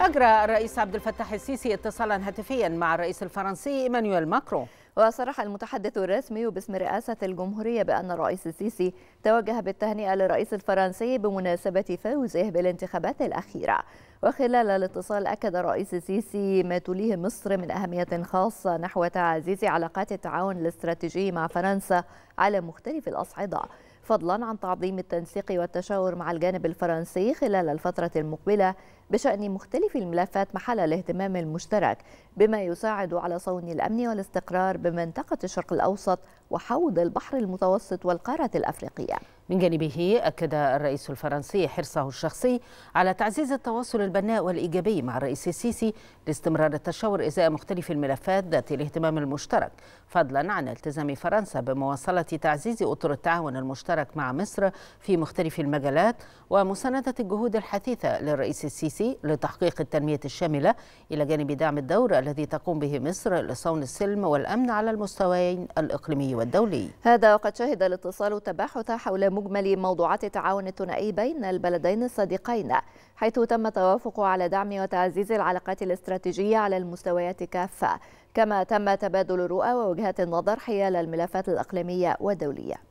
أجرى الرئيس عبد الفتاح السيسي اتصالا هاتفيا مع الرئيس الفرنسي إيمانويل ماكرون وصرح المتحدث الرسمي باسم رئاسة الجمهورية بأن الرئيس السيسي توجه بالتهنئة للرئيس الفرنسي بمناسبة فوزه بالانتخابات الأخيرة وخلال الاتصال أكد الرئيس السيسي ما توليه مصر من أهمية خاصة نحو تعزيز علاقات التعاون الاستراتيجي مع فرنسا على مختلف الأصعدة فضلا عن تعظيم التنسيق والتشاور مع الجانب الفرنسي خلال الفترة المقبلة بشأن مختلف الملفات محل الاهتمام المشترك بما يساعد على صون الأمن والاستقرار بمنطقة الشرق الأوسط وحوض البحر المتوسط والقارة الأفريقية من جانبه أكد الرئيس الفرنسي حرصه الشخصي على تعزيز التواصل البناء والإيجابي مع الرئيس السيسي لاستمرار التشاور إزاء مختلف الملفات ذات الاهتمام المشترك فضلا عن التزام فرنسا بمواصلة تعزيز أطر التعاون المشترك مع مصر في مختلف المجالات ومساندة الجهود الحثيثة للرئيس السيسي لتحقيق التنمية الشاملة إلى جانب دعم الدور الذي تقوم به مصر لصون السلم والأمن على المستويين الإقليمي والدولي هذا وقد شهد الاتصال تباحث حول مجمل موضوعات التعاون الثنائي بين البلدين الصديقين حيث تم التوافق على دعم وتعزيز العلاقات الاستراتيجية على المستويات كافة كما تم تبادل الرؤى ووجهات النظر حيال الملفات الإقليمية والدولية